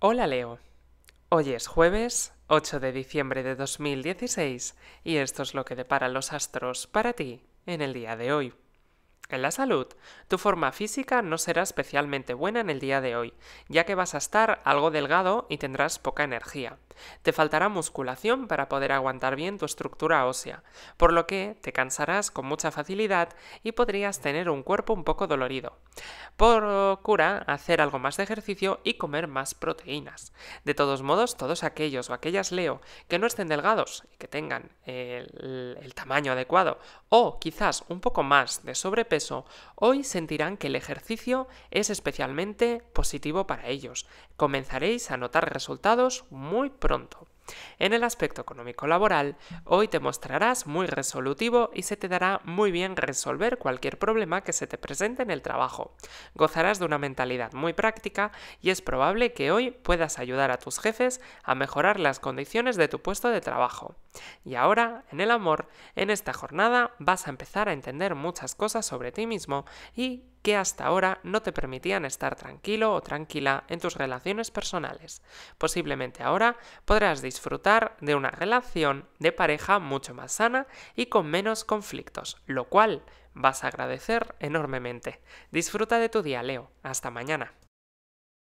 Hola Leo. Hoy es jueves 8 de diciembre de 2016 y esto es lo que depara los astros para ti en el día de hoy. En la salud, tu forma física no será especialmente buena en el día de hoy, ya que vas a estar algo delgado y tendrás poca energía. Te faltará musculación para poder aguantar bien tu estructura ósea, por lo que te cansarás con mucha facilidad y podrías tener un cuerpo un poco dolorido. Procura hacer algo más de ejercicio y comer más proteínas. De todos modos, todos aquellos o aquellas leo que no estén delgados y que tengan el, el tamaño adecuado o quizás un poco más de sobrepeso, hoy sentirán que el ejercicio es especialmente positivo para ellos. Comenzaréis a notar resultados muy pronto. En el aspecto económico laboral, hoy te mostrarás muy resolutivo y se te dará muy bien resolver cualquier problema que se te presente en el trabajo. Gozarás de una mentalidad muy práctica y es probable que hoy puedas ayudar a tus jefes a mejorar las condiciones de tu puesto de trabajo. Y ahora, en el amor, en esta jornada vas a empezar a entender muchas cosas sobre ti mismo y que hasta ahora no te permitían estar tranquilo o tranquila en tus relaciones personales. Posiblemente ahora podrás disfrutar de una relación de pareja mucho más sana y con menos conflictos, lo cual vas a agradecer enormemente. Disfruta de tu día, Leo. Hasta mañana.